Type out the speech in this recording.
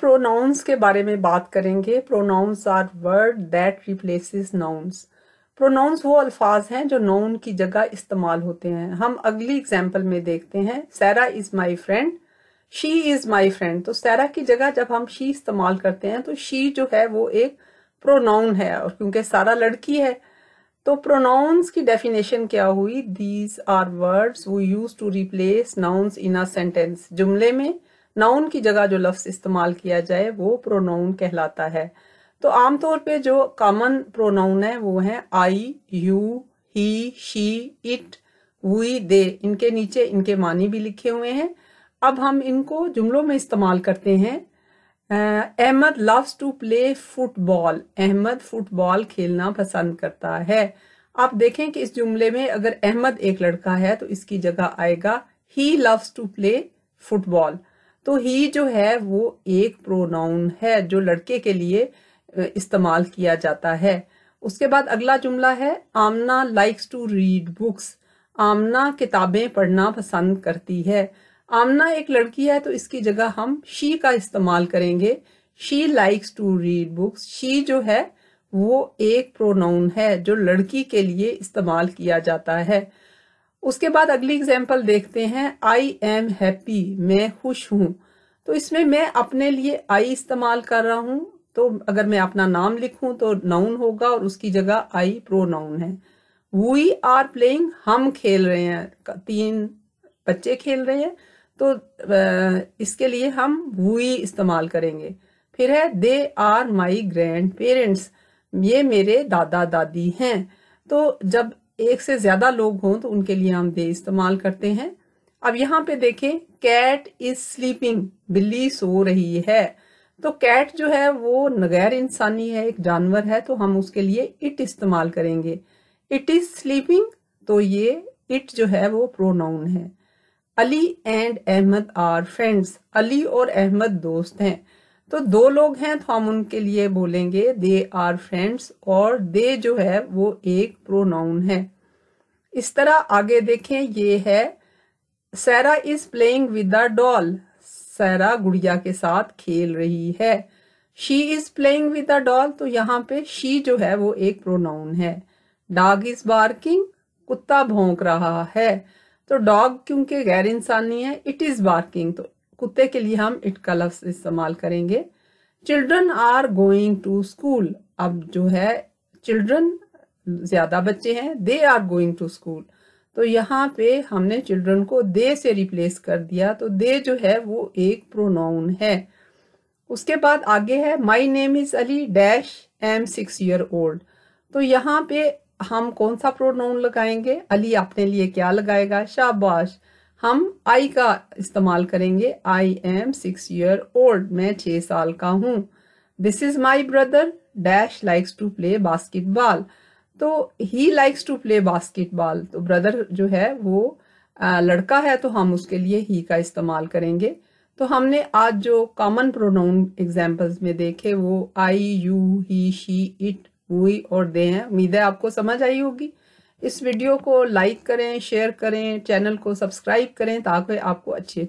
pronounce के बारे में बात करेंगे pronouns are word that replaces nouns pronouns वो अल्फाज हैं जो नाउन की जगह इस्तेमाल होते हैं हम अगली एग्जाम्पल में देखते हैं Sara is my friend she is my friend तो सैरा की जगह जब हम शी इस्तेमाल करते हैं तो शी जो है वो एक प्रोनाउन है और क्योंकि सारा लड़की है तो प्रोनाउंस की डेफिनेशन क्या हुई दीज आर वर्ड्स वो use to replace nouns in a sentence जुमले में नाउन की जगह जो लफ्ज इस्तेमाल किया जाए वो प्रोनाउन कहलाता है तो आमतौर पे जो कॉमन प्रोनाउन है वो है I you he she it we they इनके नीचे इनके मानी भी लिखे हुए हैं अब हम इनको जुमलों में इस्तेमाल करते हैं Ahmed loves to play football Ahmed football खेलना पसंद करता है आप देखें कि इस जुमले में अगर अहमद एक लड़का है तो इसकी जगह आएगा he loves to play football तो ही जो है वो एक प्रोनाउन है जो लड़के के लिए इस्तेमाल किया जाता है उसके बाद अगला जुमला है Amna likes to read books Amna किताबें पढ़ना पसंद करती है आमना एक लड़की है तो इसकी जगह हम शी का इस्तेमाल करेंगे she likes to read books she जो है वो एक प्रोनाउन है जो लड़की के लिए इस्तेमाल किया जाता है उसके बाद अगली एग्जाम्पल देखते हैं आई एम हैप्पी मैं खुश हूं तो इसमें मैं अपने लिए आई इस्तेमाल कर रहा हूं तो अगर मैं अपना नाम लिखूं तो नाउन होगा और उसकी जगह आई प्रो नाउन है वी आर प्लेइंग हम खेल रहे हैं तीन बच्चे खेल रहे हैं तो इसके लिए हम वी इस्तेमाल करेंगे फिर है they are my grandparents ये मेरे दादा दादी हैं तो जब एक से ज्यादा लोग हों तो उनके लिए हम दे इस्तेमाल करते हैं अब यहाँ पे देखें कैट इज स्लीपिंग बिल्ली सो रही है तो कैट जो है वो गैर इंसानी है एक जानवर है तो हम उसके लिए इट इस्तेमाल करेंगे इट इज स्लीपिंग तो ये इट जो है वो प्रोनाउन है Ali and Ahmed are friends Ali और अहमद दोस्त हैं तो दो लोग हैं तो हम उनके लिए बोलेंगे दे आर फ्रेंड्स और दे जो है वो एक प्रोनाउन है इस तरह आगे देखें ये है Sara is playing with the doll Sara गुड़िया के साथ खेल रही है she is playing with the doll तो यहाँ पे शी जो है वो एक प्रोनाउन है डॉग इज बार्किंग कुत्ता भौंक रहा है तो डॉग क्योंकि गैर इंसानी है इट इज बार्किंग तो कुत्ते के लिए हम इट का लफ्ज इस्तेमाल करेंगे children are going to school अब जो है चिल्ड्रन ज्यादा बच्चे हैं they are going to school तो यहाँ पे हमने चिल्ड्रन को दे से रिप्लेस कर दिया तो दे जो है वो एक प्रोनाउन है उसके बाद आगे है my name is Ali dash am six year old तो यहाँ पे हम कौन सा प्रोनाउन लगाएंगे अली अपने लिए क्या लगाएगा शाबाश हम आई का इस्तेमाल करेंगे I am six year old मैं छह साल का हूँ this is my brother dash likes to play basketball तो he likes to play basketball तो ब्रदर जो है वो लड़का है तो हम उसके लिए ही का इस्तेमाल करेंगे तो हमने आज जो कॉमन प्रोनाउन एग्जाम्पल्स में देखे वो I you he she it we और दे हैं उम्मीद है आपको समझ आई होगी इस वीडियो को लाइक करें शेयर करें चैनल को सब्सक्राइब करें ताकि आपको अच्छी